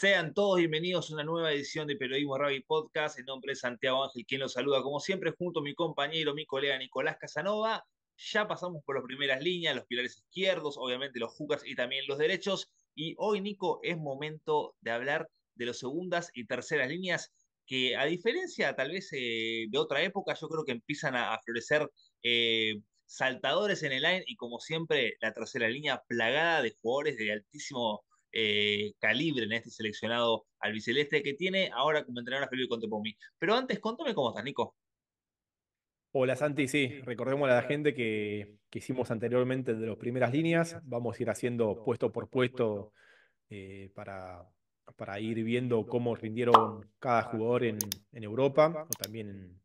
Sean todos bienvenidos a una nueva edición de Periodismo Rabi Podcast. en nombre de Santiago Ángel, quien los saluda como siempre, junto a mi compañero, mi colega Nicolás Casanova. Ya pasamos por las primeras líneas, los pilares izquierdos, obviamente los jugas y también los derechos. Y hoy, Nico, es momento de hablar de las segundas y terceras líneas que, a diferencia tal vez eh, de otra época, yo creo que empiezan a, florecer eh, saltadores en el line y, como siempre, la tercera línea plagada de jugadores de altísimo eh, calibre en este seleccionado albiceleste que tiene ahora como entrenador a Felipe Contepomi. Pero antes, contame cómo estás, Nico. Hola Santi, sí, recordemos a la gente que, hicimos anteriormente de las primeras líneas, vamos a ir haciendo puesto por puesto eh, para, para ir viendo cómo rindieron cada jugador en, Europa o también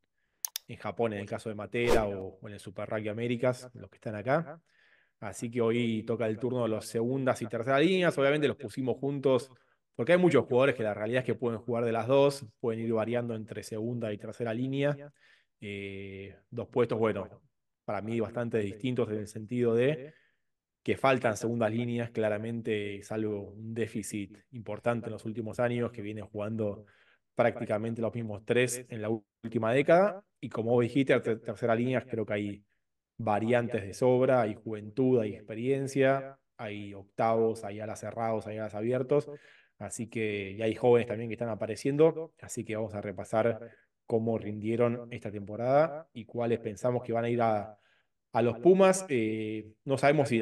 en, Japón en el caso de Matera o, o en el Super Rugby Américas, los que están acá. Así que hoy toca el turno de las segundas y terceras líneas. Obviamente los pusimos juntos porque hay muchos jugadores que la realidad es que pueden jugar de las dos, pueden ir variando entre segunda y tercera línea. Eh, dos puestos, bueno, para mí bastante distintos en el sentido de que faltan segundas líneas, claramente, salvo un déficit importante en los últimos años, que viene jugando prácticamente los mismos tres en la última década. Y como vos dijiste, tercera línea creo que hay variantes de sobra, hay juventud, hay experiencia, hay octavos, hay alas cerrados, hay alas abiertos, así que ya hay jóvenes también que están apareciendo, así que vamos a repasar cómo rindieron esta temporada y cuáles pensamos que van a ir a, los Pumas. Eh, no sabemos si,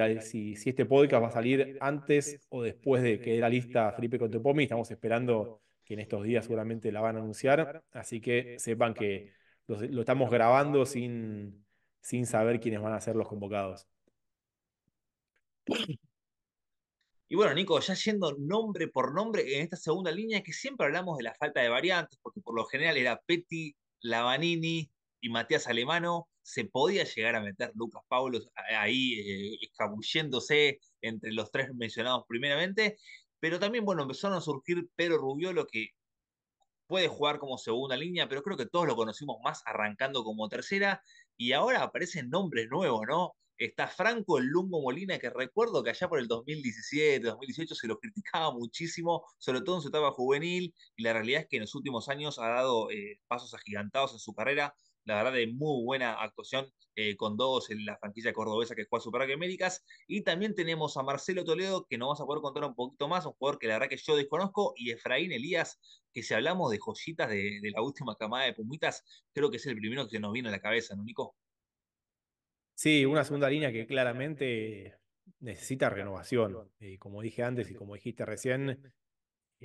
si, este podcast va a salir antes o después de que dé la lista Felipe Contepomi, estamos esperando que en estos días seguramente la van a anunciar, así que sepan que lo estamos grabando sin sin saber quiénes van a ser los convocados. Y bueno, Nico, ya yendo nombre por nombre en esta segunda línea, que siempre hablamos de la falta de variantes, porque por lo general era Petty, Lavanini y Matías Alemano, se podía llegar a meter Lucas Paulos ahí eh, escabulléndose entre los tres mencionados primeramente, pero también, bueno, empezaron a surgir Pedro Rubiolo, que puede jugar como segunda línea, pero creo que todos lo conocimos más arrancando como tercera y ahora aparecen nombres nuevos, ¿no? Está Franco el Lungo Molina, que recuerdo que allá por el 2017, 2018 se lo criticaba muchísimo, sobre todo en su etapa juvenil, y la realidad es que en los últimos años ha dado eh, pasos agigantados en su carrera, la verdad, de muy buena actuación eh, con dos en la franquicia cordobesa que juega Super Américas. Y también tenemos a Marcelo Toledo, que nos vamos a poder contar un poquito más, un jugador que la verdad que yo desconozco, y Efraín Elías, que si hablamos de joyitas de, la última camada de Pumitas, creo que es el primero que nos viene a la cabeza, ¿no, Nico? Sí, una segunda línea que claramente necesita renovación. como dije antes y como dijiste recién,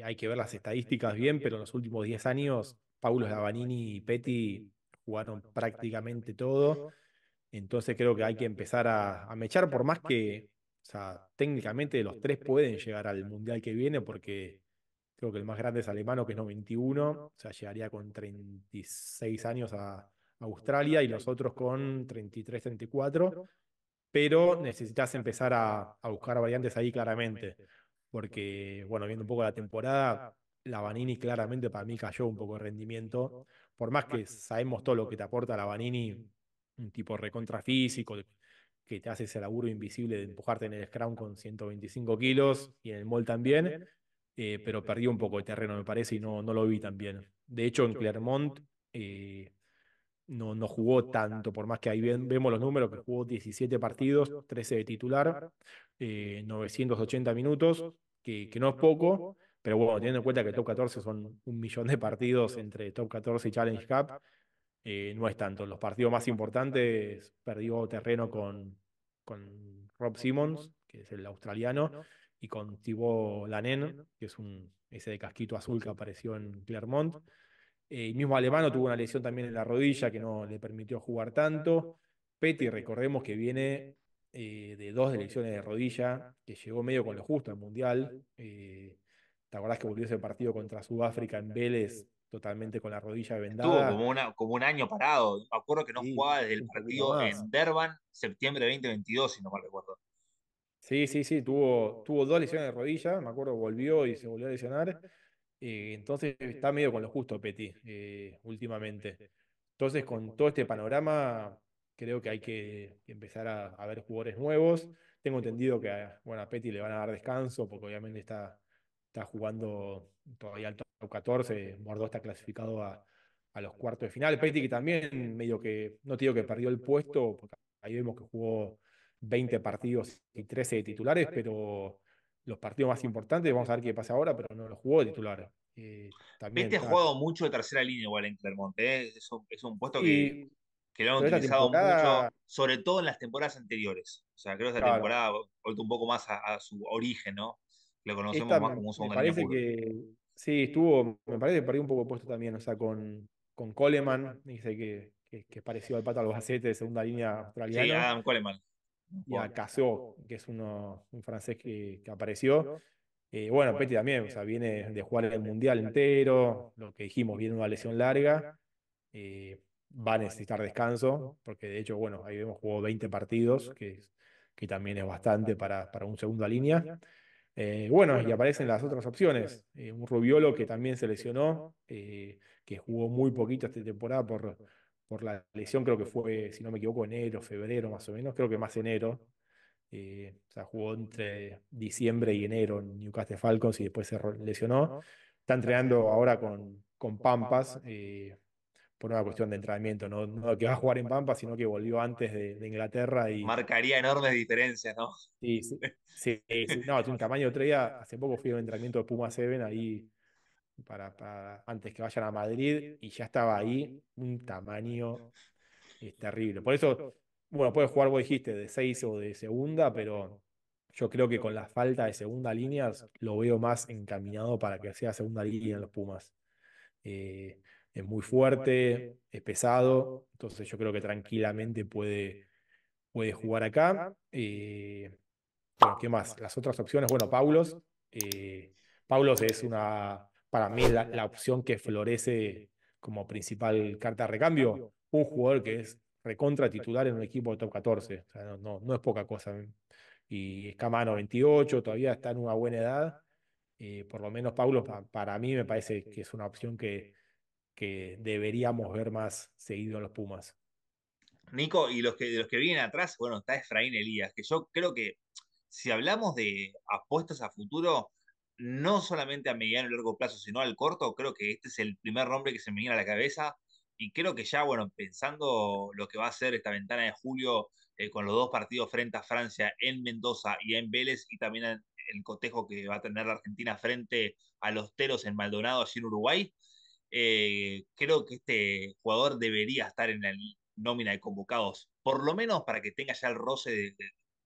hay que ver las estadísticas bien, pero en los últimos 10 años, Paulo Lavanini y Petty jugaron prácticamente todo. Entonces creo que hay que empezar a, mechar, por más que, o sea, técnicamente los eh, tres pueden llegar al mundial que viene, porque creo que el más grande es alemano, que es 91, o sea, llegaría con 36 años a Australia y los otros con 33, 34, pero necesitas empezar a, buscar variantes ahí claramente, porque, bueno, viendo un poco la temporada, la Vanini claramente para mí cayó un poco de rendimiento, por más que sabemos todo lo que te aporta la Vanini, un tipo recontra físico, que te hace ese laburo invisible de empujarte en el Scrum con 125 kilos y en el Mall también, eh, eh, pero perdió un poco de terreno, me parece, y no, no lo vi tan bien. De hecho, en Clermont eh, no, no jugó tanto, por más que ahí vemos los números, que jugó 17 partidos, 13 de titular, 980 minutos, que, que no es poco, pero bueno, teniendo en cuenta que el top 14 son un millón de partidos entre top 14 y Challenge Cup, eh, no es tanto. Los partidos más importantes perdió terreno con, con Rob Simmons, que es el australiano, y con Thibaut Lanen, que es un ese de casquito azul que apareció en Clermont. El eh, mismo Alemano tuvo una lesión también en la rodilla que no le permitió jugar tanto. Petty, recordemos que viene eh, de dos lesiones de rodilla, que llegó medio con lo justo al Mundial. ¿Te acordás que volvió ese partido contra Sudáfrica en Vélez, totalmente con la rodilla vendada? Tuvo como, un año parado. Me acuerdo que no jugaba desde el partido en Durban, septiembre de 2022, si no mal recuerdo. Sí, sí, sí, tuvo, dos lesiones de rodilla, me acuerdo, volvió y se volvió a lesionar. Eh, entonces está medio con lo justo Peti eh, últimamente. Entonces, con todo este panorama, creo que hay que empezar a, ver jugadores nuevos. Tengo entendido que bueno, a Peti le van a dar descanso porque obviamente está está jugando todavía al top 14, Mordó está clasificado a, los cuartos de final. Petty que también medio que, no te digo que perdió el puesto, porque ahí vemos que jugó 20 partidos y 13 de titulares, pero los partidos más importantes, vamos a ver qué pasa ahora, pero no lo jugó de titular. Eh, ha jugado mucho de tercera línea igual en Clermont, eh, es, un, puesto que, lo han utilizado mucho, sobre todo en las temporadas anteriores. O sea, creo que esta temporada vuelto un poco más a su origen, ¿no? Lo conocemos más como un Me parece que sí, estuvo, me parece que perdió un poco de puesto también, o sea, con, con Coleman, dice que, que, que pareció al Pato Albacete de segunda línea australiana. Sí, ah, Coleman. Y a Casó, que es uno, un francés que, apareció. Eh, bueno, Petty también, o sea, viene de jugar el Mundial entero, lo que dijimos, viene una lesión larga, eh, va a necesitar descanso, porque de hecho, bueno, ahí vemos jugó 20 partidos, que, que también es bastante para, para un segunda línea. Eh, bueno, y aparecen las otras opciones. Eh, un Rubiolo que también se lesionó, eh, que jugó muy poquito esta temporada por, la lesión, creo que fue, si no me equivoco, enero, febrero más o menos, creo que más enero. o sea, jugó entre diciembre y enero en Newcastle Falcons y después se lesionó. Está entrenando ahora con, Pampas por una cuestión de entrenamiento, no, no que va a jugar en Pampa, sino que volvió antes de, Inglaterra y... Marcaría enormes diferencias, ¿no? Sí, sí, sí, no, un tamaño otro día, hace poco fui a un entrenamiento de Puma Seven ahí para, antes que vayan a Madrid y ya estaba ahí, un tamaño terrible. Por eso, bueno, puede jugar, vos dijiste, de 6 o de segunda, pero yo creo que con la falta de segunda línea lo veo más encaminado para que sea segunda línea en los Pumas. Eh, es muy fuerte, es pesado, entonces yo creo que tranquilamente puede, puede jugar acá. Eh, ¿qué más? Las otras opciones, bueno, Paulos. Eh, Paulos es una, para mí, la, la opción que florece como principal carta de recambio. Un jugador que es recontra titular en un equipo de top 14. no, no, es poca cosa. Y Escamano 28, todavía está en una buena edad. Eh, por lo menos Paulos para mí, me parece que es una opción que, que deberíamos ver más seguido a los Pumas. Nico, y los que, de los que vienen atrás, bueno, está Efraín Elías, que yo creo que si hablamos de apuestas a futuro, no solamente a mediano y largo plazo, sino al corto, creo que este es el primer nombre que se me viene a la cabeza. Y creo que ya, bueno, pensando lo que va a ser esta ventana de julio eh, con los dos partidos frente a Francia en Mendoza y en Vélez, y también el cotejo que va a tener la Argentina frente a los Teros en Maldonado, allí en Uruguay, eh, creo que este jugador debería estar en la nómina de convocados, por lo menos para que tenga ya el roce de,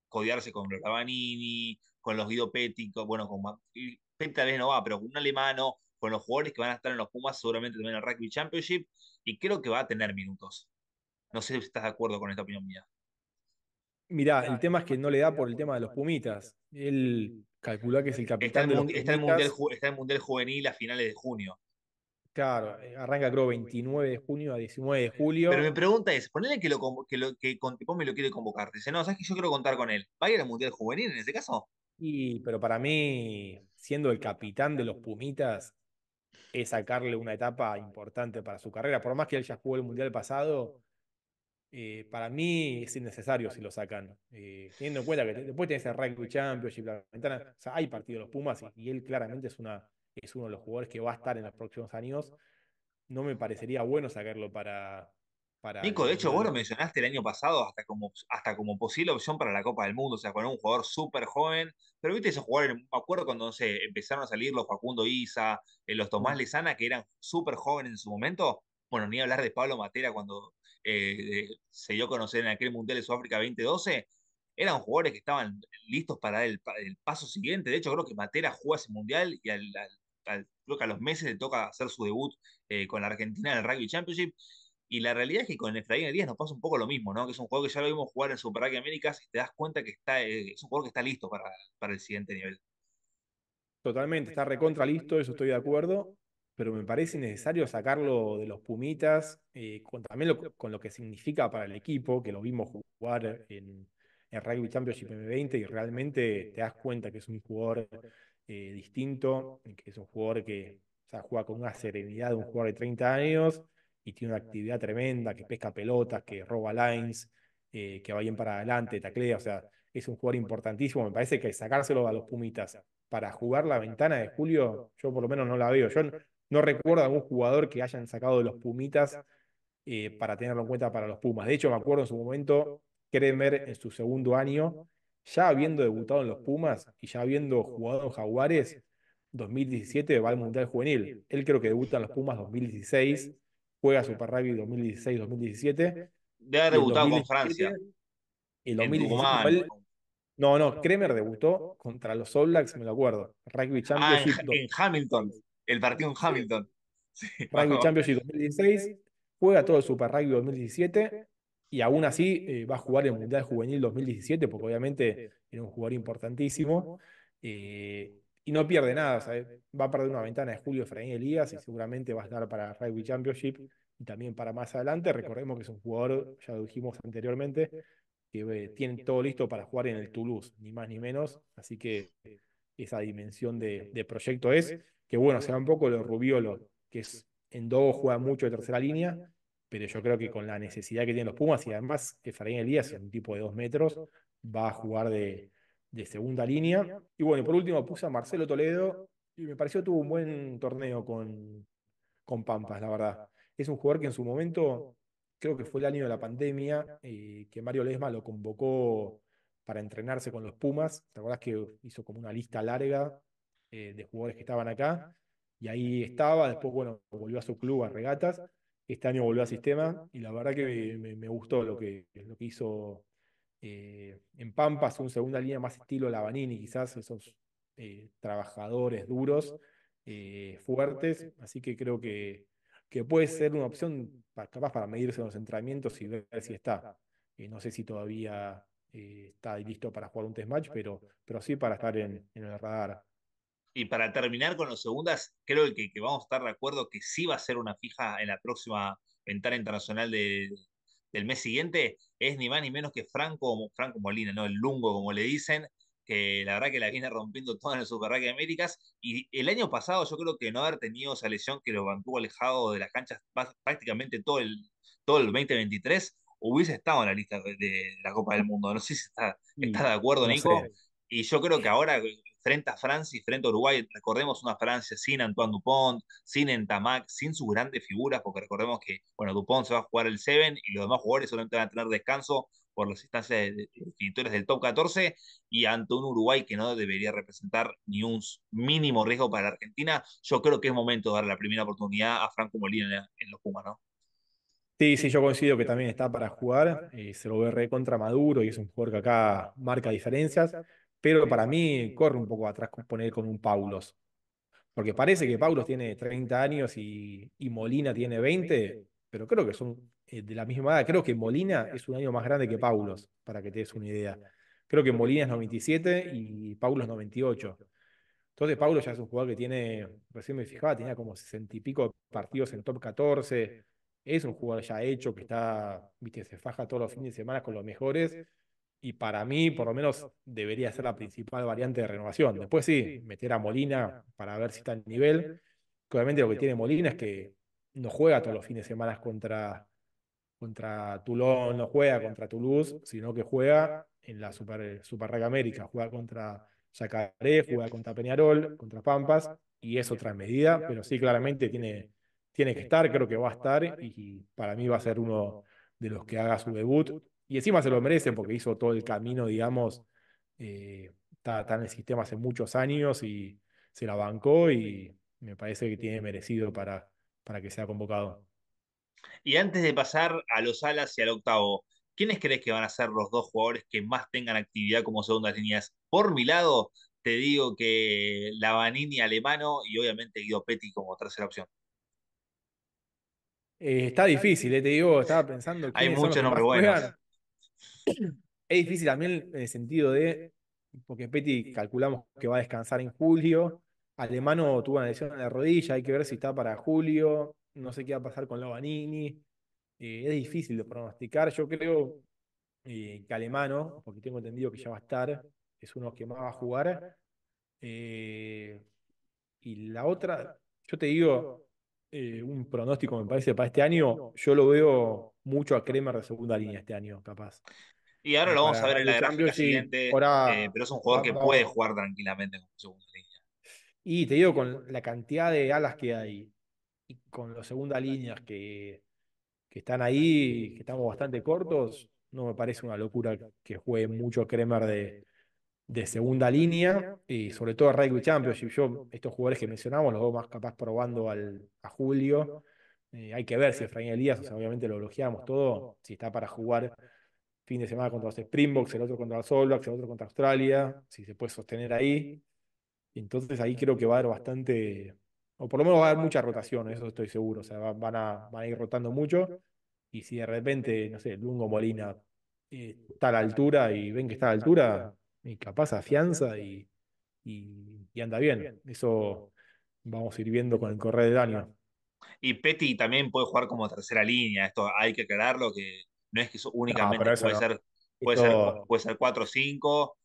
codiarse con los Lavanini, con los Guido bueno, con tal vez no va, pero con un alemano, con los jugadores que van a estar en los Pumas seguramente también en el Rugby Championship, y creo que va a tener minutos. No sé si estás de acuerdo con esta opinión mía. Mirá, el tema es que no le da por el tema de los Pumitas. Él calcula que es el capitán está el mundial Juvenil a finales de junio. Claro, eh, arranca creo 29 de junio a 19 de julio. Pero mi pregunta es, ponele que lo que, lo, me lo quiere convocar. Dice, no, sabes que yo quiero contar con él. ¿Va a ir al Mundial Juvenil en ese caso? Y, pero para mí, siendo el capitán de los Pumitas, es sacarle una etapa importante para su carrera. Por más que él ya jugó el Mundial pasado, eh, para mí es innecesario si lo sacan. Eh, teniendo en cuenta que después tenés el Rugby Championship, la ventana, hay partido de los Pumas y él claramente es una es uno de los jugadores que va a estar en los próximos años, no me parecería bueno sacarlo para... para Nico, de hecho vos lo mencionaste el año pasado hasta como, hasta como posible opción para la Copa del Mundo, o sea, con un jugador súper joven, pero viste esos jugadores, me acuerdo cuando empezaron a salir los Facundo Isa, eh, los Tomás Lezana, que eran súper jóvenes en su momento, bueno, ni hablar de Pablo Matera cuando eh, se dio a conocer en aquel Mundial de Sudáfrica 2012, eran jugadores que estaban listos para el, el paso siguiente. De hecho, creo que Matera juega ese Mundial y al, creo que a los meses le toca hacer su debut eh, con la Argentina en el Rugby Championship. Y la realidad es que con Efraín 10 nos pasa un poco lo mismo, ¿no? Que es un juego que ya lo vimos jugar en Super Rugby Américas y te das cuenta que está, eh, es un jugador que está listo para, para el siguiente nivel. Totalmente, está recontra listo, eso estoy de acuerdo, pero me parece este, necesario sacarlo de los Pumitas, eh, también con lo que significa para el equipo, que lo vimos jugar en, el Rugby Championship M20 y realmente te das cuenta que es un jugador eh, distinto, que es un jugador que juega con una serenidad de un jugador de 30 años y tiene una actividad tremenda, que pesca pelotas, que roba lines, eh, que va bien para adelante, taclea, o sea, es un jugador importantísimo. Me parece que sacárselo a los Pumitas para jugar la ventana de julio, yo por lo menos no la veo. Yo no, recuerdo a algún jugador que hayan sacado de los Pumitas eh, para tenerlo en cuenta para los Pumas. De hecho, me acuerdo en su momento, Kremer en su segundo año ya habiendo debutado en los Pumas y ya habiendo jugado en Jaguares, 2017 va al Mundial Juvenil. Él creo que debuta en los Pumas 2016, juega Super Rugby 2016-2017. Debe haber debutado con Francia. en 2017 No, no, Kremer debutó contra los All Blacks, me lo acuerdo. Rugby ah, Championship. en, Hamilton, el partido en Hamilton. rugby Championship 2016, juega todo el Super Rugby 2017 y aún así eh, va a jugar en Mundial Juvenil 2017, porque obviamente era un jugador importantísimo. Eh, y no pierde nada, va a perder una ventana de Julio Efraín Elías y seguramente va a estar para Rugby Championship y también para más adelante. Recordemos que es un jugador, ya lo dijimos anteriormente, que eh, tiene todo listo para jugar en el Toulouse, ni más ni menos. Así que esa dimensión de, proyecto es que, bueno, se un poco lo rubiolo, que es en Dogo juega mucho de tercera línea, pero yo creo que con la necesidad que tienen los Pumas y además que el Elías es un tipo de dos metros, va a jugar de, segunda línea. Y bueno, por último puse a Marcelo Toledo y me pareció tuvo un buen torneo con, con Pampas, la verdad. Es un jugador que en su momento, creo que fue el año de la pandemia, eh, que Mario Lesma lo convocó para entrenarse con los Pumas. ¿Te acuerdas que hizo como una lista larga eh, de jugadores que estaban acá? Y ahí estaba, después, bueno, volvió a su club a regatas este año volvió al sistema y la verdad que me, gustó lo que, lo que hizo eh, en Pampas, un segunda línea más estilo Lavanini, quizás esos eh, trabajadores duros, eh, fuertes, así que creo que, puede ser una opción capaz para medirse los entrenamientos y ver si está. no sé si todavía está listo para jugar un test match, pero, pero sí para estar en, en el radar. Y para terminar con los segundas, creo que, que, vamos a estar de acuerdo que sí va a ser una fija en la próxima ventana internacional del mes siguiente, es ni más ni menos que Franco, Franco Molina, ¿no? El Lungo, como le dicen, que la verdad que la viene rompiendo toda en super rack de Américas. Y el año pasado yo creo que no haber tenido esa lesión que lo mantuvo alejado de las canchas prácticamente todo el, todo el 2023, hubiese estado en la lista de la Copa del Mundo. No sé si está, está de acuerdo, Nico. Y yo creo que ahora frente a Francia y frente a Uruguay, recordemos una Francia sin Antoine Dupont, sin Entamac, sin sus grandes figuras, porque recordemos que, bueno, Dupont se va a jugar el 7 y los demás jugadores solamente van a tener descanso por las instancias definitorias del top 14 y ante un Uruguay que no debería representar ni un mínimo riesgo para la Argentina, yo creo que es momento de dar la primera oportunidad a Franco Molina en, los Pumas, ¿no? Sí, sí, yo coincido que también está para jugar, eh, se lo ve re contra Maduro y es un jugador que acá marca diferencias. Pero para mí corre un poco atrás con poner con un Paulos. Porque parece que Paulos tiene 30 años y, Molina tiene 20, pero creo que son eh, de la misma edad. Creo que Molina es un año más grande que Paulos, para que te des una idea. Creo que Molina es 97 y Paulos 98. Entonces, Paulos ya es un jugador que tiene, recién me fijaba, tenía como 60 y pico partidos en top 14. Es un jugador ya hecho que está, viste, se faja todos los fines de semana con los mejores y para mí, por lo menos, debería ser la principal variante de renovación. Después sí, meter a Molina para ver si está en nivel. obviamente lo que tiene Molina es que no juega todos los fines de semana contra, contra Toulon, no juega contra Toulouse, sino que juega en la Super, eh, Superliga América, juega contra Yacaré, juega contra Peñarol, contra Pampas, y es otra medida, pero sí claramente tiene, tiene que estar, creo que va a estar, y para mí va a ser uno de los que haga su debut y encima se lo merecen porque hizo todo el camino, digamos, está, eh, en el sistema hace muchos años y se la bancó y me parece que tiene merecido para, para que sea convocado. Y antes de pasar a los alas y al octavo, ¿quiénes crees que van a ser los dos jugadores que más tengan actividad como segundas líneas? Por mi lado, te digo que Lavanini alemano y obviamente Guido Petty como tercera opción. Eh, está difícil, eh, te digo, estaba pensando. que Hay muchos nombres buenos. Es difícil también en el sentido de, porque Petty calculamos que va a descansar en julio, Alemano tuvo una lesión en la rodilla, hay que ver si está para julio, no sé qué va a pasar con Lobanini, eh, es difícil de pronosticar, yo creo eh, que Alemano, porque tengo entendido que ya va a estar, es uno que más va a jugar, eh, y la otra, yo te digo, un pronóstico, me parece, para este año. Yo lo veo mucho a Kremer de segunda línea este año, capaz. Y ahora eh, lo vamos a ver en la gráfica siguiente, eh, pero es un jugador que puede jugar tranquilamente como segunda línea. Y te digo, con la cantidad de alas que hay y con las segunda líneas que, están ahí, que estamos bastante cortos, no me parece una locura que juegue mucho Kremer de, segunda línea y sobre todo Rugby Championship. Yo, estos jugadores que mencionamos, los dos más capaz probando al, a Julio. Eh, hay que ver si Efraín Elías, o obviamente lo elogiamos todo, si está para jugar fin de semana contra los Springboks, el otro contra los el otro contra Australia, si se puede sostener ahí. Entonces ahí creo que va a haber bastante, o por lo menos va a haber mucha rotación, eso estoy seguro. O sea, van a, ir rotando mucho. Y si de repente, no sé, Lungo Molina eh, está a la altura y ven que está a la altura, y capaz afianza y, anda bien. Eso vamos a ir viendo con el correr de año. Y Petty también puede jugar como tercera línea, esto hay que aclararlo, que no es que eso únicamente puede, ser, puede, 4 o 5.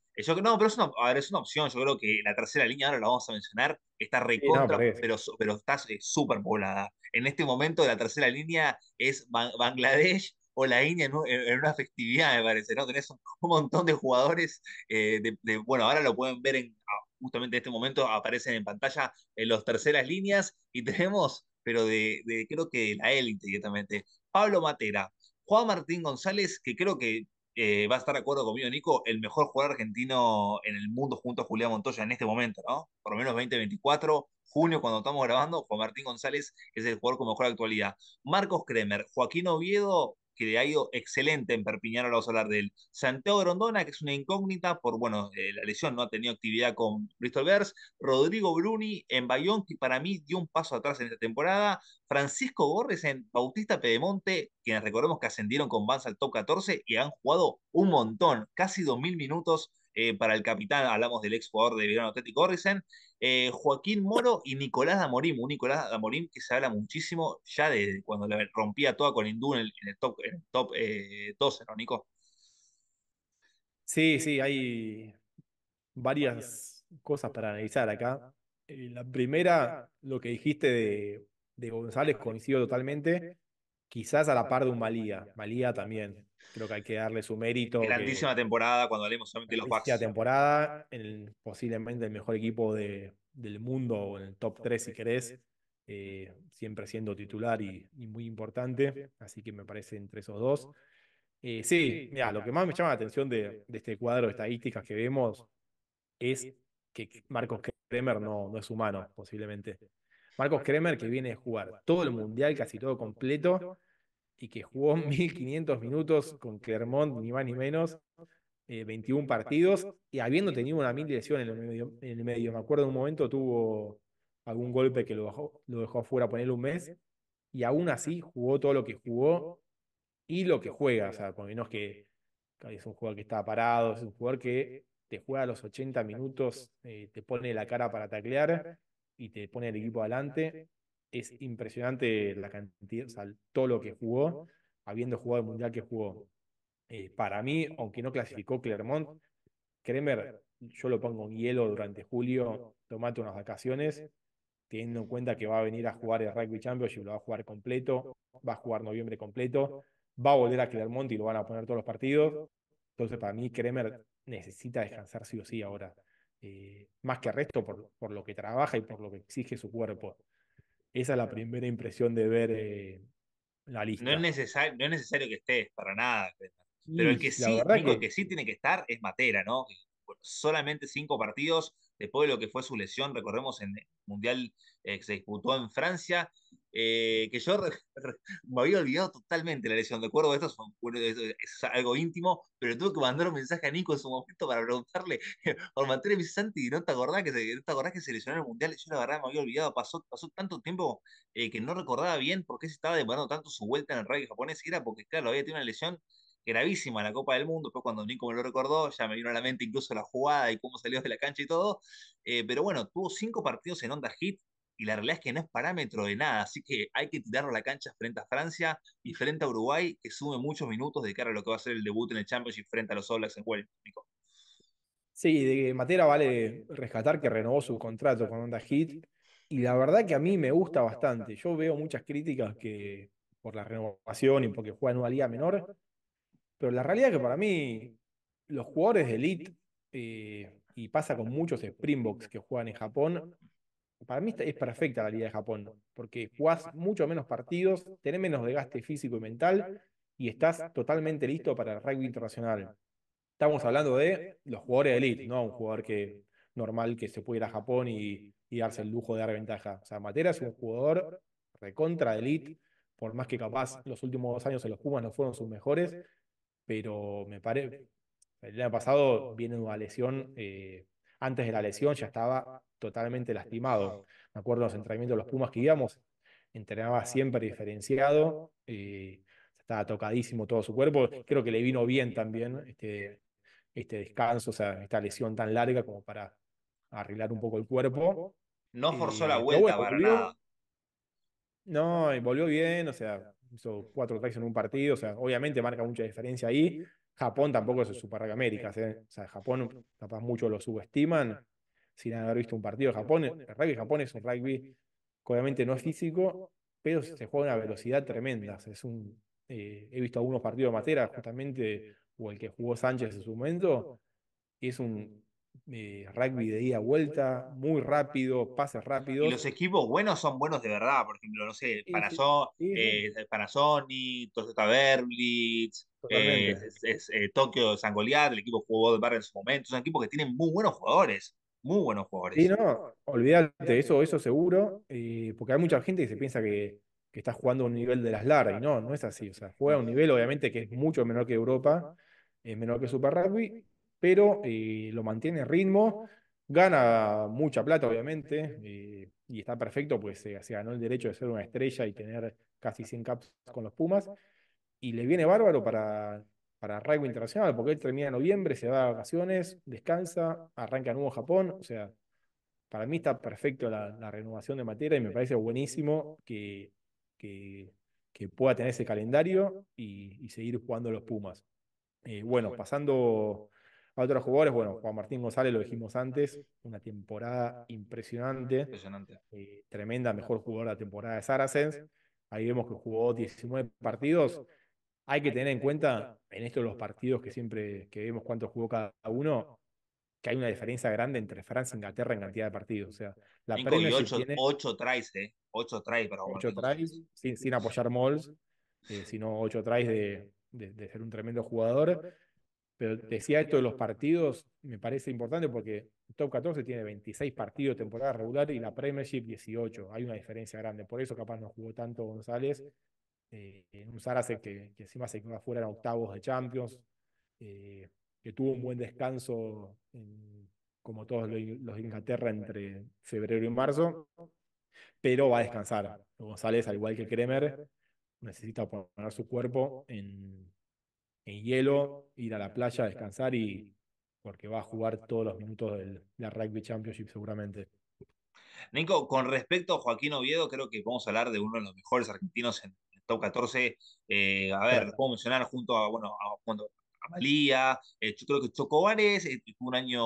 no, pero es una, es una opción. Yo creo que la tercera línea, ahora la vamos a mencionar, está recontra, pero, pero está eh, súper poblada. En este momento la tercera línea es Bangladesh o la India en, una festividad, me parece, ¿no? Tenés un, montón de jugadores, eh, de, bueno, ahora lo pueden ver en, ah, justamente en este momento, aparecen en pantalla en las terceras líneas y tenemos, pero de, creo que la élite directamente, Pablo Matera, Juan Martín González, que creo que eh, va a estar de acuerdo conmigo, Nico, el mejor jugador argentino en el mundo junto a Julián Montoya en este momento, ¿no? Por lo menos 2024, junio, cuando estamos grabando, Juan Martín González es el jugador con mejor actualidad. Marcos Kremer, Joaquín Oviedo, que le ha ido excelente en Perpiñán, ahora vamos a hablar del Santiago Rondona, que es una incógnita por, bueno, eh, la lesión, no ha tenido actividad con Bristol Bears. Rodrigo Bruni en Bayón, que para mí dio un paso atrás en esta temporada. Francisco Gorres en Bautista Pedemonte, quienes recordemos que ascendieron con Vance al top 14 y han jugado un montón, casi 2.000 minutos. Eh, para el capitán, hablamos del ex jugador de Verano Atlético Gorresen. Eh, Joaquín Moro y Nicolás Damorim. Un Nicolás Damorim que se habla muchísimo ya de cuando la rompía toda con Hindú en el, top, top 12, eh, ¿no, Nico? Sí, sí, hay varias cosas para analizar acá. Eh, la primera, lo que dijiste de, de González, coincido totalmente. Quizás a la par de un Malía. Malía también Creo que hay que darle su mérito. Grandísima temporada cuando hablemos solamente de los Bucks. temporada, el, posiblemente el mejor equipo de, del mundo, o en el top 3 si querés, eh, siempre siendo titular y, muy importante. Así que me parece entre esos dos. Eh, sí, mira, lo que más me llama la atención de, este cuadro de estadísticas que vemos es que Marcos Kremer no, no es humano, posiblemente. Marcos Kremer que viene a jugar todo el mundial, casi todo completo, y que jugó 1.500 minutos con Clermont, ni más ni menos, 21 eh, partidos, y habiendo tenido una mil lesión en el, medio, Me acuerdo de un momento tuvo algún golpe que lo, lo dejó afuera ponerle un mes, y aún así jugó todo lo que jugó y lo que juega, o sea, por que es un jugador que está parado, es un jugador que te juega a los 80 minutos, eh, te pone la cara para taclear y te pone el equipo adelante es impresionante la cantidad, todo lo que jugó, habiendo jugado el mundial que jugó. Eh, para mí, aunque no clasificó Clermont, Kremer, yo lo pongo en hielo durante julio, tomate unas vacaciones, teniendo en cuenta que va a venir a jugar el Rugby Championship, lo va a jugar completo, va a jugar noviembre completo, va a volver a Clermont y lo van a poner todos los partidos. Entonces, para mí, Kremer necesita descansar sí o sí ahora, eh, más que el resto por, por lo que trabaja y por lo que exige su cuerpo. Esa es la primera impresión de ver eh, la lista. No es, necesario, no es necesario que estés para nada, pero el que sí, tiene que estar es Matera, ¿no? Solamente cinco partidos después de lo que fue su lesión, recordemos en el Mundial eh, que se disputó en Francia, eh, que yo me había olvidado totalmente la lesión. De acuerdo, esto es, algo íntimo, pero tuve que mandar un mensaje a Nico en su momento para preguntarle, por mantener mi Santi, ¿no te acordás que se, no te acordás que se lesionó en el Mundial? Yo la verdad me había olvidado, pasó, pasó tanto tiempo eh, que no recordaba bien por qué se estaba demorando tanto su vuelta en el rugby japonés, y era porque, claro, había tenido una lesión gravísima en la Copa del Mundo. Pero cuando Nico me lo recordó, ya me vino a la mente incluso la jugada y cómo salió de la cancha y todo. Eh, pero bueno, tuvo cinco partidos en onda hit, y la realidad es que no es parámetro de nada, así que hay que tirarlo a la cancha frente a Francia y frente a Uruguay, que sume muchos minutos de cara a lo que va a ser el debut en el Championship frente a los All en World Sí, de Matera vale rescatar que renovó su contrato con Onda Hit y la verdad que a mí me gusta bastante. Yo veo muchas críticas que por la renovación y porque juega en una liga menor, pero la realidad es que para mí los jugadores de elite eh, y pasa con muchos Springboks que juegan en Japón, para mí es perfecta la Liga de Japón, porque jugás mucho menos partidos, tenés menos desgaste físico y mental y estás totalmente listo para el rugby internacional. Estamos hablando de los jugadores de elite, no un jugador que normal que se puede ir a Japón y, darse el lujo de dar ventaja. O sea, Matera es un jugador recontra de elite, por más que capaz los últimos dos años en los Pumas no fueron sus mejores, pero me parece, el año pasado viene una lesión eh, antes de la lesión ya estaba totalmente lastimado. Me acuerdo los entrenamientos de los Pumas que íbamos, entrenaba siempre diferenciado, y eh, estaba tocadísimo todo su cuerpo. Creo que le vino bien también este, este, descanso, o sea, esta lesión tan larga como para arreglar un poco el cuerpo. No forzó la eh, vuelta para nada. No, volvió bien, o sea, hizo cuatro ataques en un partido, o sea, obviamente marca mucha diferencia ahí, Japón tampoco es el Super Rugby ¿eh? América. O sea, Japón capaz mucho lo subestiman sin haber visto un partido de Japón. El rugby Japón es un rugby obviamente no es físico, pero se juega a una velocidad tremenda. es un, eh, he visto algunos partidos de Matera, justamente, o el que jugó Sánchez en su momento, y es un eh, rugby de ida vuelta, muy rápido, pases rápidos. Y los equipos buenos son buenos de verdad, por ejemplo, no sé, Panasonic, eh, Panasonic Toyota Berlitz, eh, es, eh, Tokio el equipo jugó de barra en su momento, son equipos que tienen muy buenos jugadores. Muy buenos jugadores. Sí, no, olvídate, eso, eso seguro, eh, porque hay mucha gente que se piensa que, está jugando a un nivel de las largas, no, no es así, o sea, juega a un nivel obviamente que es mucho menor que Europa, es menor que Super Rugby, pero eh, lo mantiene en ritmo, gana mucha plata, obviamente, eh, y está perfecto, pues se ganó el derecho de ser una estrella y tener casi 100 caps con los Pumas, y le viene bárbaro para, para Internacional, porque él termina en noviembre, se va a vacaciones, descansa, arranca nuevo Japón, o sea, para mí está perfecto la, renovación de materia y me parece buenísimo que, pueda tener ese calendario y, seguir jugando los Pumas. Eh, bueno, pasando para otros jugadores. Bueno, Juan Martín González, lo dijimos antes, una temporada impresionante, eh, tremenda, mejor jugador de la temporada de Saracens. Ahí vemos que jugó 19 partidos. Hay que tener en cuenta en estos los partidos que siempre que vemos cuánto jugó cada uno, que hay una diferencia grande entre Francia e Inglaterra en cantidad de e partidos. O sea, la 8, tries, ¿eh? 8 tries 8 sin, apoyar Molls eh, sino 8 tries de, ser un tremendo jugador. Pero decía esto de los partidos, me parece importante porque el top 14 tiene 26 partidos de temporada regular y la Premiership 18. Hay una diferencia grande. Por eso capaz no jugó tanto González en eh, eh, un Sarace que, que, encima se quedó afuera en octavos de Champions, eh, que tuvo un buen descanso, como todos los, los de Inglaterra, entre febrero y marzo, pero va a descansar. González, al igual que Kremer, necesita poner su cuerpo en en hielo, ir a la playa, a descansar y porque va a jugar todos los minutos de la Rugby Championship seguramente. Nico, con respecto a Joaquín Oviedo, creo que vamos a hablar de uno de los mejores argentinos en el top 14. Eh, a ver, lo puedo mencionar junto a, bueno, cuando, eh, yo creo que Chocobares tuvo eh, un año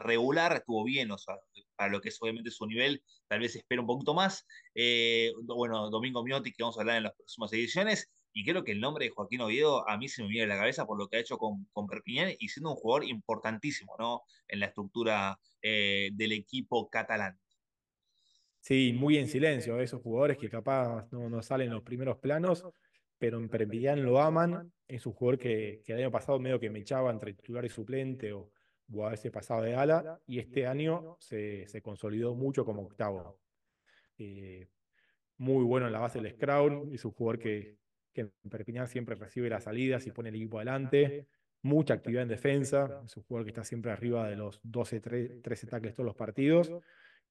regular, estuvo bien, o sea, para lo que es obviamente su nivel, tal vez espera un poquito más. bueno, Domingo Miotti, que vamos a hablar en las próximas ediciones. Y creo que el nombre de Joaquín Oviedo a mí se me viene a la cabeza por lo que ha hecho con, con y siendo un jugador importantísimo ¿no? en la estructura eh, del equipo catalán. Sí, muy en silencio, esos jugadores que capaz no, no salen en los primeros planos, pero en Perpignan lo aman. Es un jugador que, el año pasado medio que me echaba entre titular y suplente o, a veces pasado de ala, y este año se, consolidó mucho como octavo. Eh, muy bueno en la base del Scrown, es un jugador que, que en Perpiñán siempre recibe las salidas y pone el equipo adelante. Mucha actividad en defensa, es un jugador que está siempre arriba de los 12, 13, ataques todos los partidos.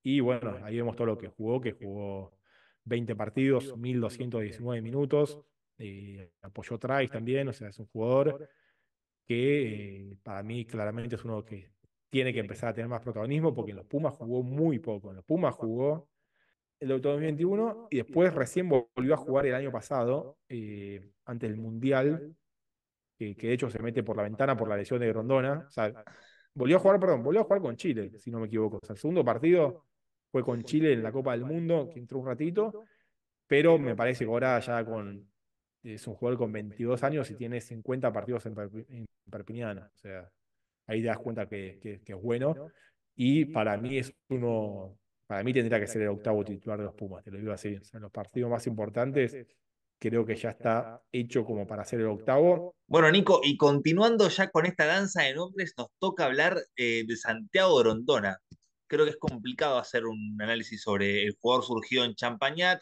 Y bueno, ahí vemos todo lo que jugó, que jugó 20 partidos, 1219 minutos, apoyó Trice también, o sea, es un jugador que eh, para mí claramente es uno que tiene que empezar a tener más protagonismo porque en los Pumas jugó muy poco, en los Pumas jugó el 2021 y después recién volvió a jugar el año pasado, eh, ante el Mundial, que de hecho se mete por la ventana por la lesión de Rondona. O sea, volvió a jugar, perdón, volvió a jugar con Chile, si no me equivoco. el segundo partido fue con Chile en la Copa del Mundo, que entró un ratito, pero me parece que ahora ya con... Es un jugador con 22 años y tiene 50 partidos en, Perpiniana. O sea, ahí te das cuenta que es bueno. Y para mí es uno para mí tendría que ser el octavo titular de los Pumas, te lo digo así. bien. los partidos más importantes creo que ya está hecho como para ser el octavo. Bueno, Nico, y continuando ya con esta danza de nombres, nos toca hablar eh, de Santiago de Rondona, Creo que es complicado hacer un análisis sobre el jugador surgido en Champagnat,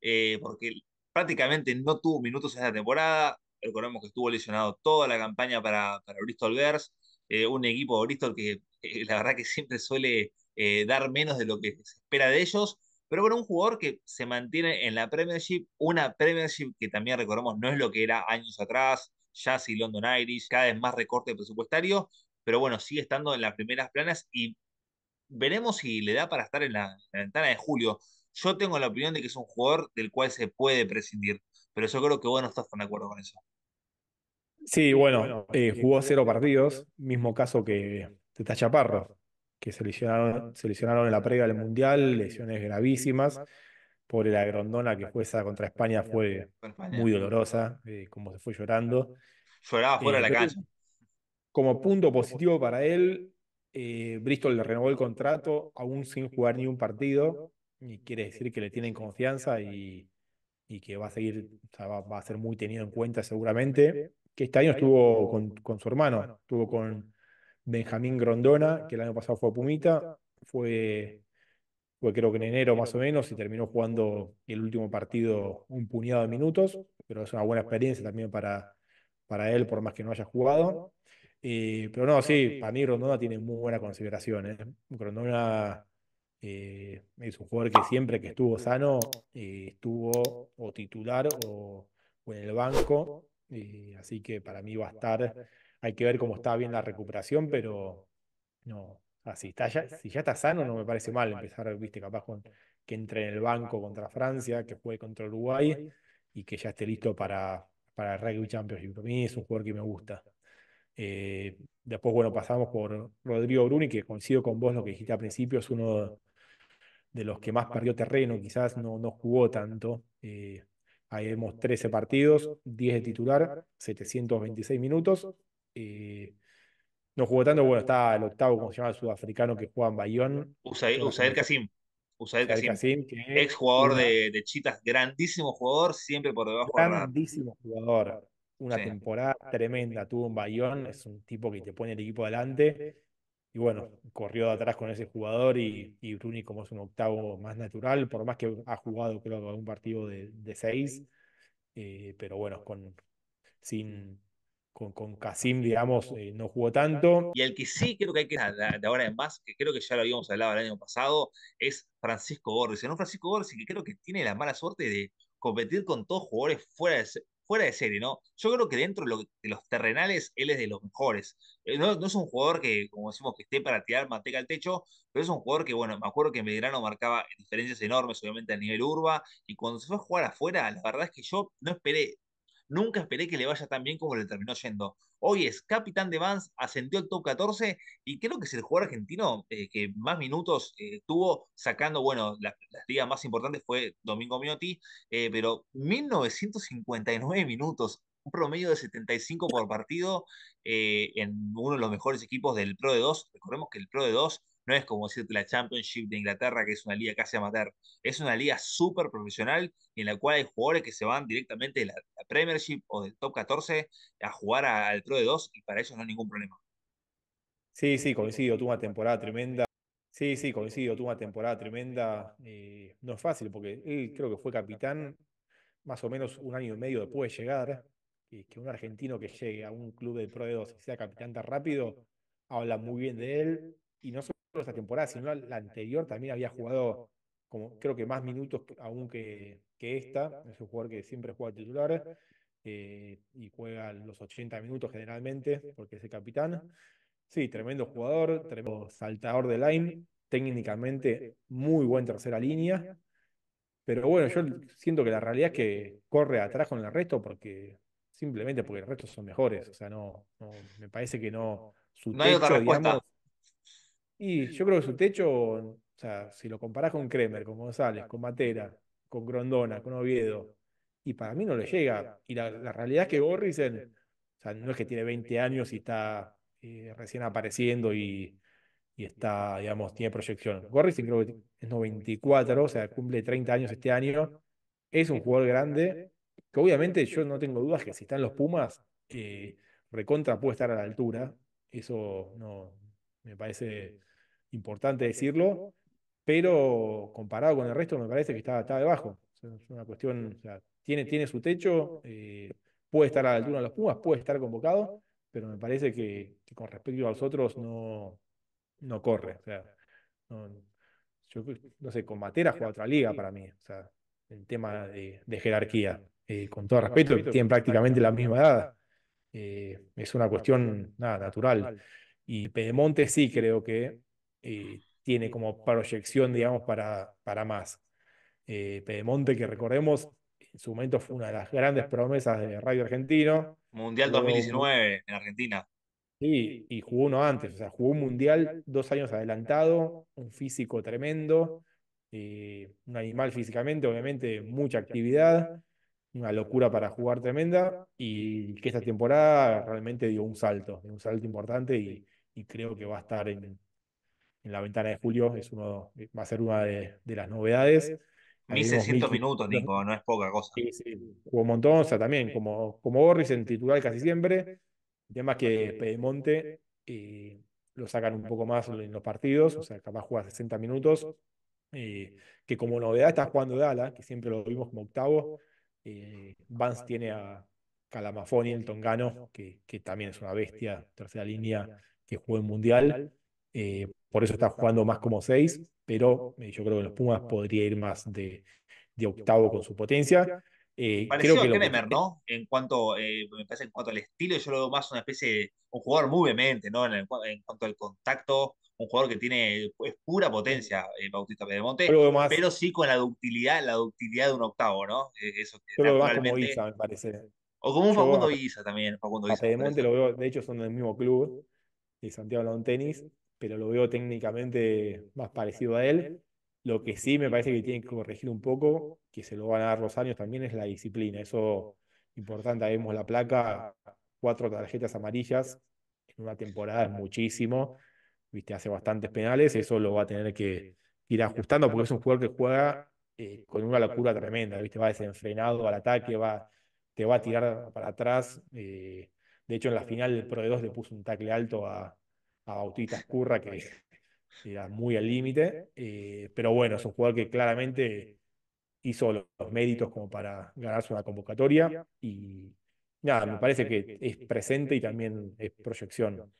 eh, porque prácticamente no tuvo minutos en esta temporada. Recordemos que estuvo lesionado toda la campaña para, Bristol Bears, eh, un equipo de Bristol que la verdad que siempre suele eh, dar menos de lo que se espera de ellos. Pero bueno, un jugador que se mantiene en la Premiership, una Premiership que también recordamos, no es lo que era años atrás, ya si London Irish, cada vez más recorte presupuestario, pero bueno, sigue estando en las primeras planas y veremos si le da para estar en la, ventana de julio. Yo tengo la opinión de que es un jugador del cual se puede prescindir, pero yo creo que vos no estás de acuerdo con eso. Sí, bueno, eh, jugó cero partidos, mismo caso que de Chaparro que se lesionaron, en la prega del Mundial, lesiones gravísimas. Pobre la Grondona que fue esa contra España fue muy dolorosa, eh, como se fue llorando. Lloraba fuera de la eh, calle. Como punto positivo para él, eh, Bristol le renovó el contrato aún sin jugar ni un partido, y quiere decir que le tienen confianza y, que va a seguir, va, a ser muy tenido en cuenta seguramente. Que este año estuvo con su hermano, estuvo con Benjamín Grondona, que el año pasado fue Pumita, fue, creo que en enero más o menos y terminó jugando el último partido un puñado de minutos, pero es una buena experiencia también para, para él, por más que no haya jugado. Eh, pero no, sí, para mí Grondona tiene muy buena consideración. ¿eh? Grondona eh, es un jugador que siempre que estuvo sano, estuvo o titular o, o en el banco, así que para mí va a estar hay que ver cómo está bien la recuperación, pero no. Así está si ya está sano, no me parece mal empezar, viste, capaz con, que entre en el banco contra Francia, que juegue contra Uruguay y que ya esté listo para, para el Rugby Championship. para mí es un jugador que me gusta. Eh, después, bueno, pasamos por Rodrigo Bruni, que coincido con vos lo que dijiste al principio, es uno de los que más perdió terreno, quizás no, no jugó tanto. Eh, ahí vemos 13 partidos, 10 de titular, 726 minutos, eh, no jugó tanto, bueno, está el octavo, como se llama, el sudafricano que juega en Bayón. Usaid Kasim. ex jugador de, Chitas, grandísimo jugador, siempre por debajo Grandísimo jugador. Una temporada tremenda tuvo en Bayón, es un tipo que te pone el equipo adelante. Y bueno, corrió de atrás con ese jugador y, y Bruni como es un octavo más natural, por más que ha jugado creo que un partido de, seis, eh, pero bueno, con, sin, con, con digamos, eh, no jugó tanto. Y el que sí creo que hay que de ahora en más, que creo que ya lo habíamos hablado el año pasado, es Francisco en No Francisco sí que creo que tiene la mala suerte de competir con todos jugadores fuera de, fuera de serie, ¿no? Yo creo que dentro de los terrenales él es de los mejores. Eh, no, es un jugador que, como decimos, que esté para tirar manteca al techo, pero es un jugador que, bueno, me acuerdo que en Medrano marcaba diferencias enormes, obviamente, a nivel urba, y cuando se fue a jugar afuera, la verdad es que yo no esperé Nunca esperé que le vaya tan bien como le terminó yendo. Hoy es capitán de Vans, ascendió al top 14 y creo que es el jugador argentino eh, que más minutos eh, tuvo sacando, bueno, las ligas más importantes fue Domingo Miotti, eh, pero 1959 minutos, un promedio de 75 por partido en uno de los mejores equipos del Pro de 2. Recordemos que el Pro de 2 no es como decirte la Championship de Inglaterra, que es una liga casi matar. Es una liga súper profesional en la cual hay jugadores que se van directamente de la, Premiership o del Top 14 a jugar al Pro de 2 y para ellos no hay ningún problema. Sí, sí, este, coincido. Tuvo una temporada tremenda. Sí, sí, este, coincido. Tuvo una temporada tremenda. Eh, no es fácil porque él creo que fue capitán más o menos un año y medio después de llegar, que, que un argentino que llegue a un club de Pro de 2 y sea capitán tan rápido, habla muy bien de él, y no esta temporada, sino la anterior también había jugado como creo que más minutos aún que, esta. Es un jugador que siempre juega titular eh, y juega los 80 minutos generalmente porque es el capitán. Sí, tremendo jugador, tremendo saltador de line, técnicamente muy buen tercera línea. Pero bueno, yo siento que la realidad es que corre atrás con el resto porque simplemente porque el resto son mejores. O sea, no, me parece que no. Su y yo creo que su techo, o sea, si lo comparás con Kremer, con González, con Matera, con Grondona, con Oviedo, y para mí no le llega. Y la, realidad es que Gorrisen, o sea, no es que tiene 20 años y está eh, recién apareciendo y, está, digamos, tiene proyección. Gorrisen creo que es 94, o sea, cumple 30 años este año. Es un jugador grande, que obviamente yo no tengo dudas que si están los Pumas, eh, Recontra puede estar a la altura. Eso no me parece importante decirlo, pero comparado con el resto me parece que está, debajo. es una cuestión, tiene, tiene su techo, eh, puede estar a la altura de los Pumas, puede estar convocado, pero me parece que, con respecto a los otros no, no corre. O sea, no, sé, con Matera juega otra liga para mí, o sea, tema de, jerarquía. Eh, con todo respeto, tienen prácticamente la misma edad. Eh, es una cuestión natural. Y Pedemonte sí creo que eh, tiene como proyección, digamos, para, para más. Eh, Pedemonte, que recordemos, en su momento fue una de las grandes promesas de radio argentino. Mundial 2019 en Argentina. Sí, y jugó uno antes, o sea, jugó un mundial dos años adelantado, un físico tremendo, eh, un animal físicamente, obviamente, mucha actividad, una locura para jugar tremenda, y que esta temporada realmente dio un salto, un salto importante y creo que va a estar en, en la ventana de julio, es uno, va a ser una de, las novedades. 1600 minutos, Nico, no es poca cosa. Sí, sí, jugó un montón, o sea, también como, como en titular casi siempre. además que Pedemonte eh, lo sacan un poco más en los partidos, o sea, capaz juega 60 minutos, eh, que como novedad está jugando Dala, que siempre lo vimos como octavo. Eh, Vance tiene a Calamafoni, el tongano, que, que también es una bestia, tercera línea, que juega en Mundial por eso está jugando más como seis, pero eh, yo creo que los Pumas podría ir más de, de octavo con su potencia. Eh, que a ¿no? En cuanto, eh, en cuanto al estilo, yo lo veo más una especie de un jugador muy vehemente, ¿no? En, cuanto al contacto, un jugador que tiene es pura potencia, eh, Bautista Pedemonte, pero sí con la ductilidad, la ductilidad de un octavo, ¿no? Eso que yo lo veo más como Guisa, me parece. O como un Facundo Isa también, Facundo Isa. de hecho son del mismo club, de Santiago Un Tenis, pero lo veo técnicamente más parecido a él. Lo que sí me parece que tiene que corregir un poco, que se lo van a dar los años también, es la disciplina. Eso importante, vemos la placa, cuatro tarjetas amarillas en una temporada es muchísimo. Viste, hace bastantes penales, eso lo va a tener que ir ajustando porque es un jugador que juega eh, con una locura tremenda, ¿viste? va desenfrenado al ataque, va, te va a tirar para atrás. Eh, de hecho, en la final el Pro 2 le puso un tacle alto a, a Bautista Escurra, que era muy al límite. Eh, pero bueno, es un jugador que claramente hizo los, méritos como para ganarse una convocatoria. Y nada, me parece que es presente y también es proyección.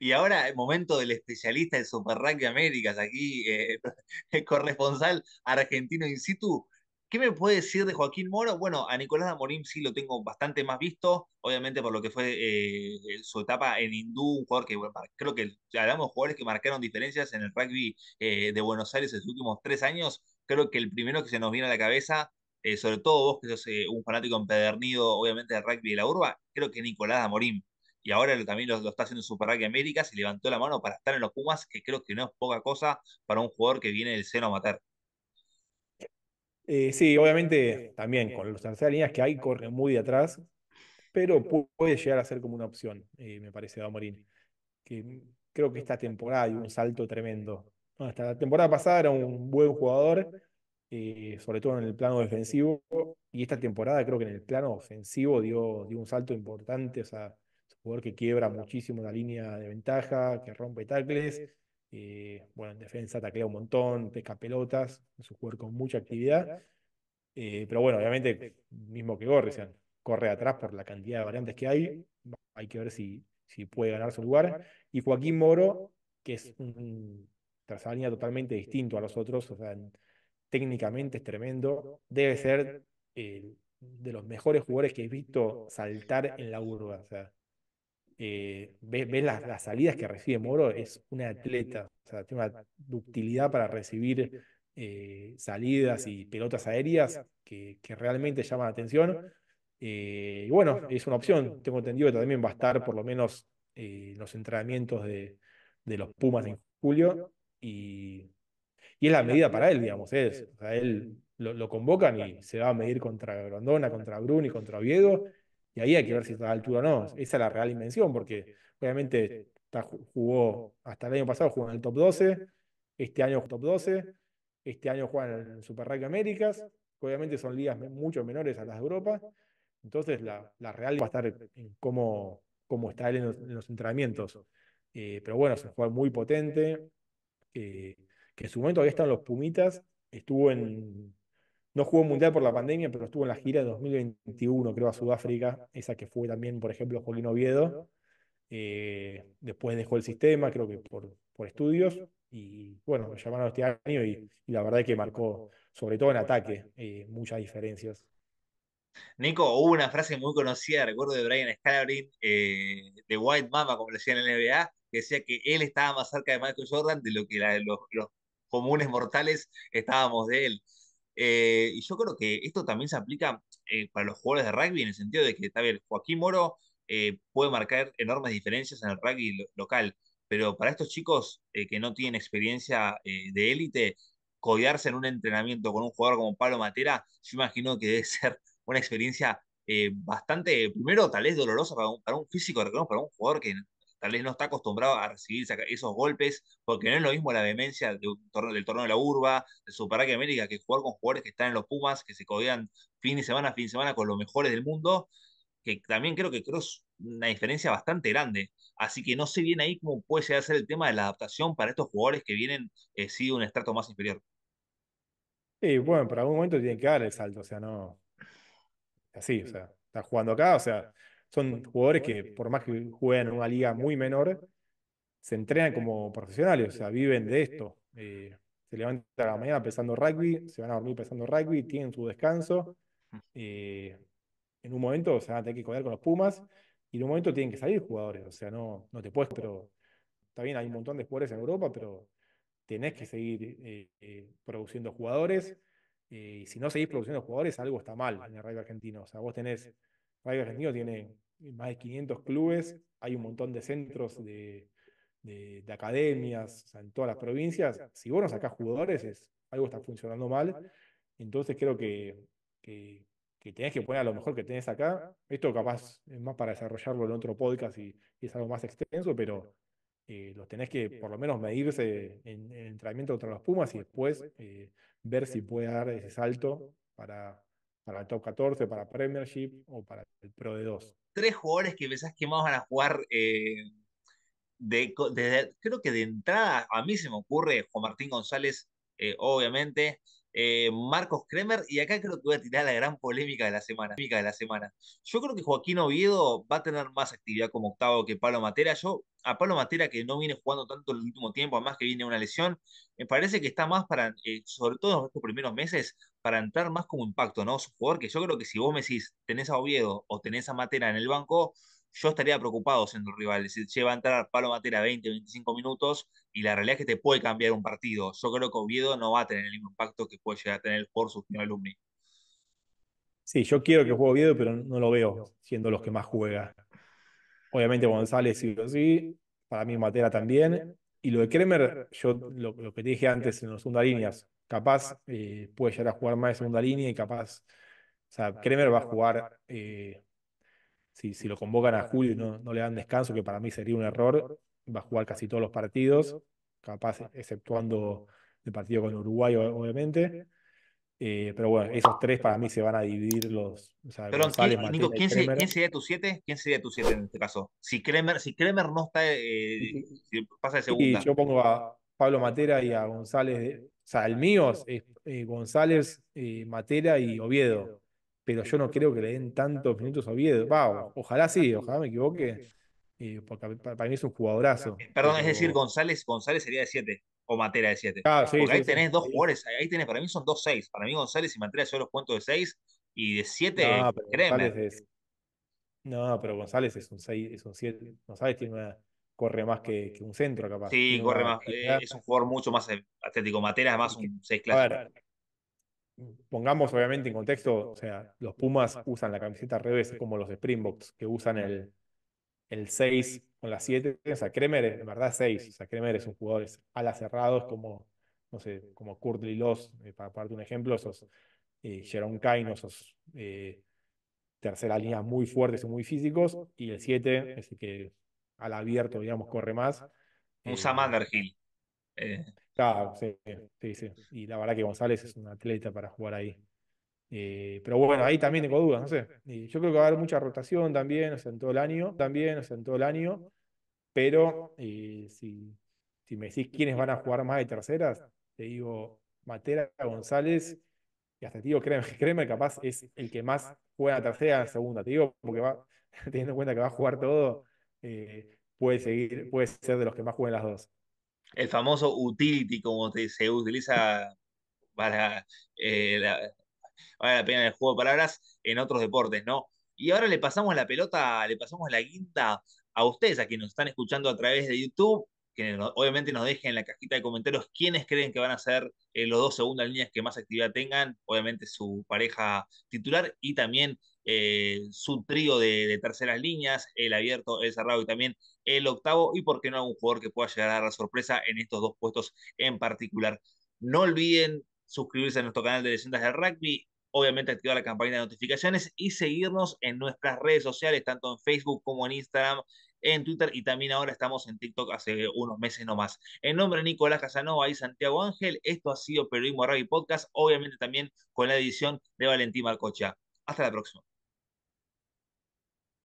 Y ahora, el momento del especialista en Super Rugby Américas, aquí eh, el corresponsal argentino in situ, ¿Qué me puede decir de Joaquín Moro? Bueno, a Nicolás Amorim sí lo tengo bastante más visto, obviamente por lo que fue eh, su etapa en Hindú, un jugador que creo que hablamos de jugadores que marcaron diferencias en el rugby eh, de Buenos Aires en los últimos tres años. Creo que el primero que se nos viene a la cabeza, eh, sobre todo vos que sos un fanático empedernido, obviamente, del rugby de la urba, creo que Nicolás Amorim, Y ahora también lo, está haciendo Super Rugby América, se levantó la mano para estar en los Pumas, que creo que no es poca cosa para un jugador que viene del seno a matar. Eh, sí, obviamente eh, también eh, con los terceras líneas que hay corre muy de atrás, pero puede llegar a ser como una opción, me parece, Damorín. Que creo que esta temporada hay un salto tremendo. hasta la temporada pasada era un buen jugador, sobre todo en el plano defensivo, y esta temporada creo que en el plano ofensivo dio, un salto importante, o sea, es un jugador que quiebra muchísimo la línea de ventaja, que rompe tacles eh, bueno, en defensa taclea un montón, pesca pelotas, es un jugador con mucha actividad. Eh, pero bueno, obviamente, mismo que Gorri, corre atrás por la cantidad de variantes que hay. Hay que ver si, si puede ganar su lugar. Y Joaquín Moro, que es un trasalínea totalmente distinto a los otros, o sea, técnicamente es tremendo. Debe ser de los mejores jugadores que he visto saltar en la urba. O sea, eh, ves, las, las, salidas que recibe Moro, es un atleta, o sea, tiene una ductilidad para recibir eh, salidas y pelotas aéreas que, que realmente llaman la atención. Eh, y bueno, es una opción, tengo entendido que también va a estar por lo menos eh, en los entrenamientos de, de, los Pumas en julio y, y, es la medida para él, digamos, es, o sea, él lo, lo, convocan y se va a medir contra Grondona, contra Bruni, contra Oviedo ahí hay que ver si está a la altura o no. Esa es la real invención, porque obviamente jugó, hasta el año pasado jugó en el top 12, este año top 12, este año juega en el Super Rugby Américas, obviamente son ligas mucho menores a las de Europa. Entonces la, la real va a estar en cómo, está él en los, entrenamientos. Eh, pero bueno, es un jugador muy potente, eh, que en su momento ahí están los Pumitas, estuvo en no jugó mundial por la pandemia, pero estuvo en la gira de 2021, creo, a Sudáfrica, esa que fue también, por ejemplo, Joaquín Oviedo. Eh, después dejó el sistema, creo que por, por estudios, y bueno, me llamaron este año y, la verdad es que marcó, sobre todo en ataque, eh, muchas diferencias. Nico, hubo una frase muy conocida, recuerdo de Brian Scalabrin eh, de White Mama, como le decían en la NBA, que decía que él estaba más cerca de Michael Jordan de lo que los, los comunes mortales estábamos de él. Eh, y yo creo que esto también se aplica eh, para los jugadores de rugby en el sentido de que está bien, Joaquín Moro eh, puede marcar enormes diferencias en el rugby local, pero para estos chicos que no tienen experiencia de élite, codearse en un entrenamiento con un jugador como Pablo Matera, yo imagino que debe ser una experiencia bastante, primero tal vez dolorosa para un, para un físico, pero para un jugador que tal vez no está acostumbrado a recibir esos golpes, porque no es lo mismo la vehemencia del torneo de la Urba, de Super que América, que jugar con jugadores que están en los Pumas, que se codean fin de semana, fin de semana con los mejores del mundo, que también creo que creo es una diferencia bastante grande. Así que no sé bien ahí cómo puede llegar ser el tema de la adaptación para estos jugadores que vienen eh, sí de un estrato más inferior. Sí, bueno, para algún momento tienen que dar el salto, o sea, no. Así, o sea, está jugando acá, o sea, son jugadores que, por más que jueguen en una liga muy menor, se entrenan como profesionales, o sea, viven de esto. Eh, se levantan a la mañana pensando rugby, se van a dormir pensando rugby, tienen su descanso. Eh, en un momento o sea a tener que cuidar con los Pumas y en un momento tienen que salir jugadores. O sea, no, no te puedes, pero está bien, hay un montón de jugadores en Europa, pero tenés que seguir eh, produciendo jugadores. y si no seguís produciendo jugadores, algo está mal en el rugby argentino. O sea, vos tenés Radio argentino tiene más de 500 clubes, hay un montón de centros de, academias en todas las provincias. Si vos no sacás jugadores, es, algo está funcionando mal. Entonces creo que, que, que, tenés que poner a lo mejor que tenés acá. Esto capaz es más para desarrollarlo en otro podcast y, es algo más extenso, pero eh, los tenés que por lo menos medirse en, el entrenamiento contra los Pumas y después eh, ver si puede dar ese salto para, para el top 14, para Premiership o para el Pro de 2. Tres jugadores que pensás que más van a jugar eh, creo que de entrada a mí se me ocurre Juan Martín González, eh, obviamente, eh, Marcos Kremer, y acá creo que voy a tirar la gran polémica de la semana. De la semana. Yo creo que Joaquín Oviedo va a tener más actividad como octavo que Pablo Matera. Yo, a Pablo Matera, que no viene jugando tanto el último tiempo, además que viene una lesión, me parece que está más para, eh, sobre todo en estos primeros meses, para entrar más como impacto, ¿no? Su yo creo que si vos me decís, tenés a Oviedo o tenés a Matera en el banco, yo estaría preocupado siendo rival. Si lleva a entrar palo Matera 20, 25 minutos y la realidad es que te puede cambiar un partido. Yo creo que Oviedo no va a tener el mismo impacto que puede llegar a tener por su primer alumni. Sí, yo quiero que juegue Oviedo, pero no lo veo siendo los que más juega. Obviamente González sí sí, para mí Matera también. Y lo de Kremer, yo lo, que te dije antes en las segunda líneas, capaz eh, puede llegar a jugar más de segunda línea y capaz, o sea, Kremer va a jugar eh, si, si lo convocan a Julio y no, le dan descanso, que para mí sería un error, va a jugar casi todos los partidos, capaz ah. exceptuando el partido con Uruguay, obviamente. Eh, pero bueno, esos tres para mí se van a dividir los. O Perdón, ¿quién, Nico, ¿quién, se, ¿quién, sería tu siete? ¿Quién sería tu siete en este caso? Si Kremer, si Kremer no está, eh, si pasa de segunda. yo pongo a Pablo Matera y a González. O sea, el mío es eh, González, Matera y Oviedo pero yo no creo que le den tantos minutos a Oviedo. ojalá sí, ojalá me equivoque. Eh, porque para mí es un jugadorazo. Eh, perdón, es decir, González, sería de 7 o Matera de 7. Ah, sí, porque ahí tenés dos jugadores, ahí tenés, para mí son dos 6. Para mí González y Matera son los cuentos de 6 y de 7, no, créeme. Es, no, pero González es un 6, es un 7. González tiene una, corre más que, un centro, capaz. Sí, corre más. Eh, es un jugador mucho más atlético. Matera es más un 6 clásico pongamos obviamente en contexto, o sea, los Pumas usan la camiseta al revés, como los Springboks, que usan el, el 6 con la 7. O sea, Kremer es, en verdad 6. O sea, Kremer es un jugador ala cerrado como, no sé, como Kurt Lilos, eh, para darte un ejemplo, esos eh, Jerome esos eh, tercera línea muy fuertes y muy físicos. Y el 7 es que al abierto, digamos, corre más. usa eh, Mander eh, claro, sí, sí, Y la verdad que González es un atleta para jugar ahí. Eh, pero bueno, ahí también tengo dudas, no sé. yo creo que va a haber mucha rotación también, o sea, en todo el año, también, o sea, en todo el año. Pero eh, si, me decís quiénes van a jugar más de terceras, te digo Matera, González y hasta te digo Kremer, capaz es el que más juega a tercera a segunda, te digo, porque va, teniendo en cuenta que va a jugar todo, puede seguir, puede ser de los que más jueguen las dos el famoso utility, como se utiliza para eh, la, vale la pena el juego de palabras en otros deportes, ¿no? Y ahora le pasamos la pelota, le pasamos la guinda a ustedes, a quienes nos están escuchando a través de YouTube, que obviamente nos dejen en la cajita de comentarios quiénes creen que van a ser eh, los dos segundas líneas que más actividad tengan, obviamente su pareja titular y también eh, su trío de, terceras líneas, el abierto, el cerrado y también el octavo, y por qué no algún jugador que pueda llegar a dar la sorpresa en estos dos puestos en particular. No olviden suscribirse a nuestro canal de Leyendas de Rugby, obviamente activar la campanita de notificaciones y seguirnos en nuestras redes sociales, tanto en Facebook como en Instagram, en Twitter y también ahora estamos en TikTok hace unos meses nomás. En nombre de Nicolás Casanova y Santiago Ángel, esto ha sido Periodismo Rugby Podcast, obviamente también con la edición de Valentín Marcocha. Hasta la próxima.